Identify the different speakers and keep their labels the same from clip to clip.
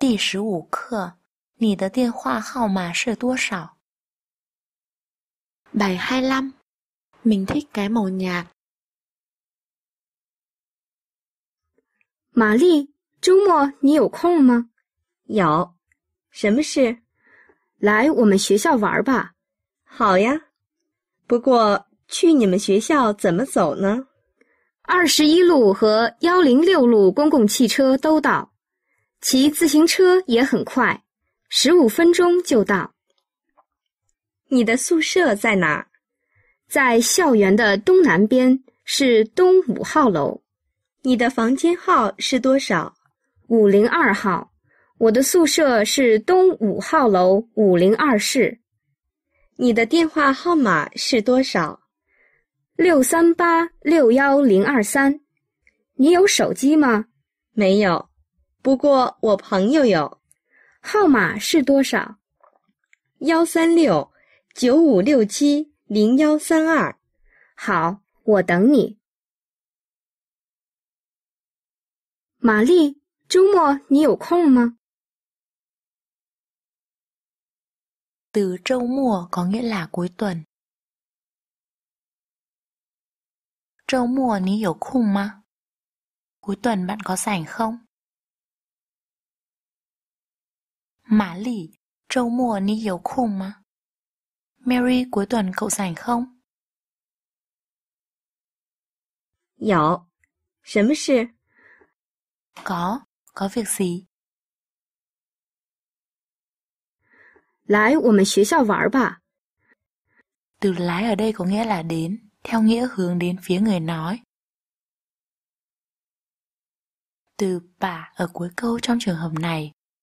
Speaker 1: 第十五课，你的电话号码是多少？b ả hai ă m Mình thích cái màu n
Speaker 2: h 周末你有空吗？有，什么事？来我们学校玩吧。好呀，不过去你们学校怎么走呢？二十一路和幺零六路公共汽车都到。骑自行车也很快，十五分钟就到。你的宿舍在哪儿？在校园的东南边，是东五号楼。你的房间号是多少？五零二号。我的宿舍是东五号楼五零二室。你的电话号码是多少？六三八六幺零二三。你有手机吗？没有。不过我朋友有，号码是多少？幺三六九五六七零幺三二。好，我等你。
Speaker 1: 玛丽，周末你有空吗？Từ trâu mùa có nghĩa là cuối tuần。周末你有空吗？cuối tuần bạn có rảnh không? cuối tuần cậu rảnh không? không？有，什么事？có, dạ. có có việc gì? từ lái ở đây có nghĩa là đến, theo nghĩa hướng đến phía người nói. Từ bà ở cuối câu trong trường hợp này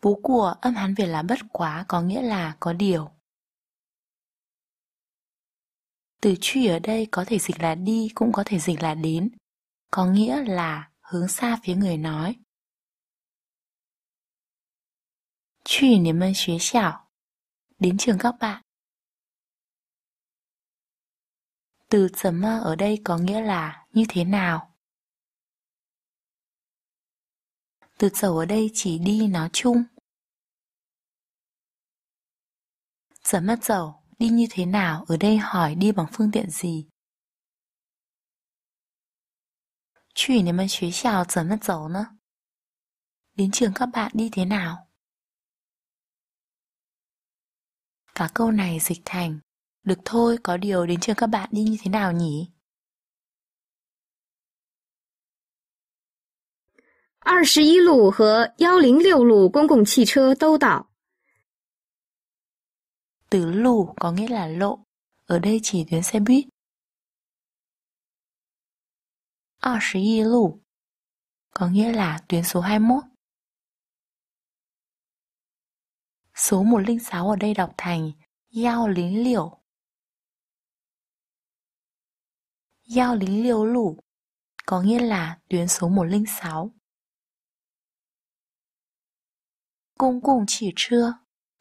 Speaker 1: Vú của âm Hán Việt là bất quá có nghĩa là có điều. Từ truy ở đây có thể dịch là đi cũng có thể dịch là đến, có nghĩa là hướng xa phía người nói. Truy niềm mân xế xảo, đến trường các bạn. Từ chấm ở đây có nghĩa là như thế nào? từ dầu ở đây chỉ đi nói chung. Giờ mất dầu, đi như thế nào, ở đây hỏi đi bằng phương tiện gì. đến trường các bạn đi thế nào? Cả câu này dịch thành Được thôi, có điều đến trường các bạn đi như thế nào nhỉ?
Speaker 2: 二十一路和幺零六路公共汽车都到。
Speaker 1: Từ lu có nghĩa là lộ, ở đây chỉ tuyến xe buýt. 21 lu có nghĩa là tuyến số 21. Số 106 ở đây đọc thành giao Lính liều giao Lính liều Lũ có nghĩa là tuyến số 106. Cung cùng chỉ trưa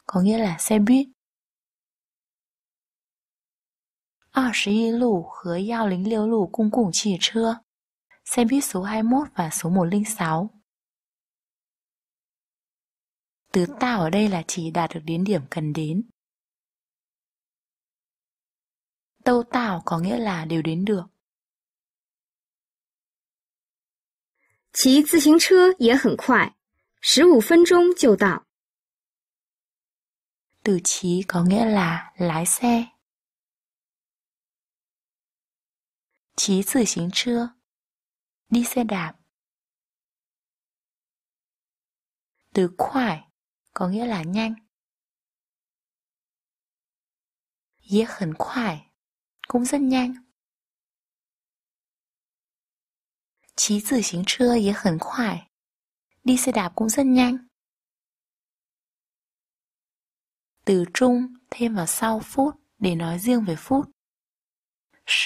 Speaker 1: có nghĩa là xe buýt. xe buýt số 21 và số 106. Từ ta ở đây là chỉ đạt được đến điểm cần đến. Tâu tào có nghĩa là đều đến được. xe cũng 骑自行车
Speaker 2: 也很快。十五分钟就到。
Speaker 1: Từ chí có nghĩa là lái xe. Chí tự 行车, đi xe đạp. Từ khoải có nghĩa là nhanh. Dễ khẩn khoải cũng rất nhanh. Chí tự 行车也很快 đi xe đạp cũng rất nhanh. Từ trung thêm vào sau phút để nói riêng về phút.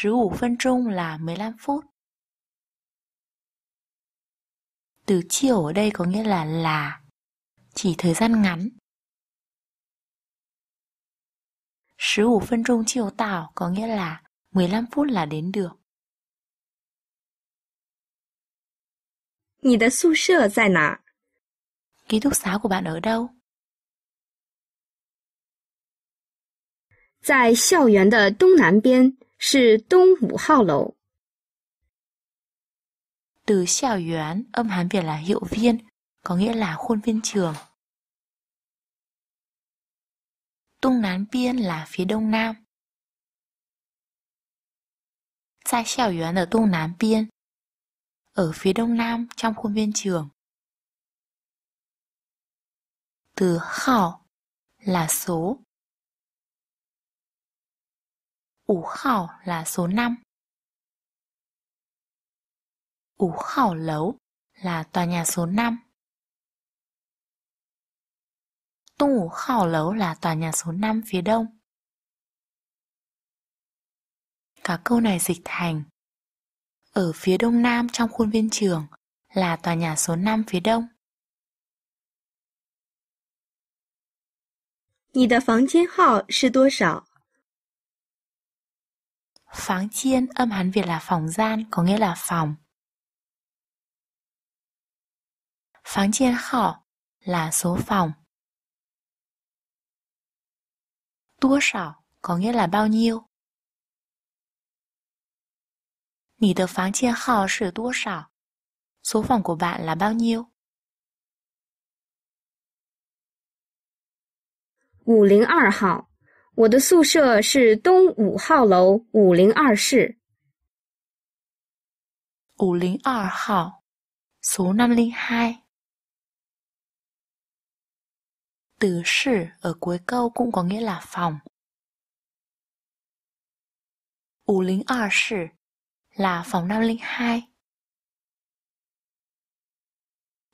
Speaker 1: 15 phân trung là 15 phút. Từ chiều ở đây có nghĩa là là, chỉ thời gian ngắn. 15 phân trung chiều tảo có nghĩa là 15 phút là đến được.
Speaker 2: Ký túc xá của bạn ở đâu? 在校园的东南边是东五号
Speaker 1: 楼。Từ xiao yuán, âm Hán Việt là hiệu viên, có nghĩa là khuôn viên trường. Đông nán biên là phía đông nam. Tại xiao yuán ở Đông nán biên ở phía đông nam trong khuôn viên trường. Từ khảo là số. Ủ khảo là số 5. Ủ khảo lấu là tòa nhà số 5. Tung ủ hào lấu là tòa nhà số 5 phía đông. Cả câu này dịch thành ở phía đông nam trong khuôn viên trường là tòa nhà số 5 phía đông. 你的房间号是多少？Pháng chiên âm Hán Việt là phòng gian có nghĩa là phòng. Pháng chiên khỏ là số phòng. Tua sỏ có nghĩa là bao nhiêu. 你的房间号是多少？Số phòng của bạn là bao nhiêu? 五零
Speaker 2: 二号，我的宿舍是东五号楼五零二室。
Speaker 1: 五零二号，số năm linh hai. ở cuối câu cũng có nghĩa là phòng. 五零二室 là phòng 502.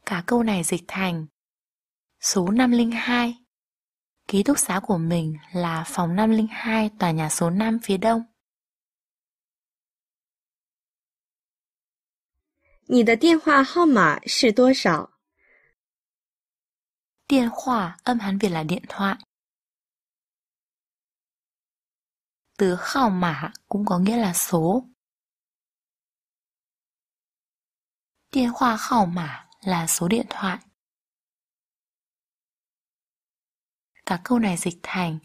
Speaker 1: Cả câu này dịch thành Số 502 Ký túc xá của mình là phòng 502 tòa nhà số 5 phía đông.
Speaker 2: 你的电话号码是多少？
Speaker 1: 电话 âm Hán Việt là điện thoại. Từ hào mã cũng có nghĩa là số. 电话号码 là số điện thoại. Cả câu này dịch thành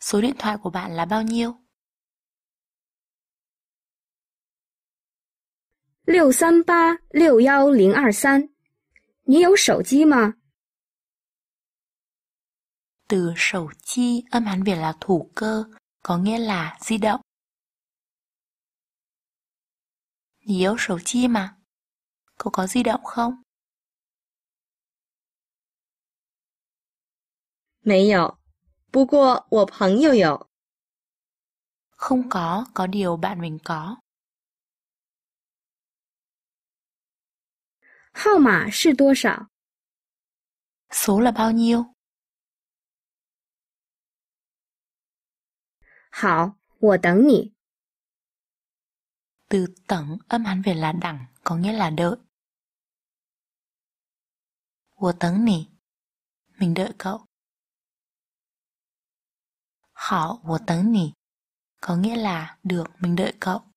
Speaker 1: Số điện thoại của bạn là bao nhiêu?
Speaker 2: 六三八六幺零二三，
Speaker 1: 你有手机吗？Từ sầu chi âm Hán Việt là thủ cơ, có nghĩa là di động. 你有手机吗？Cậu có di động không? 没有，不过我朋友有。Không có, có điều bạn mình có. 号码是多少？Số là bao nhiêu? 好，我等你。từ tẩn âm hắn về là đẳng có nghĩa là đợi. Wo tấn nì Mình đợi cậu. họ wo tấn nì có nghĩa là được mình đợi cậu.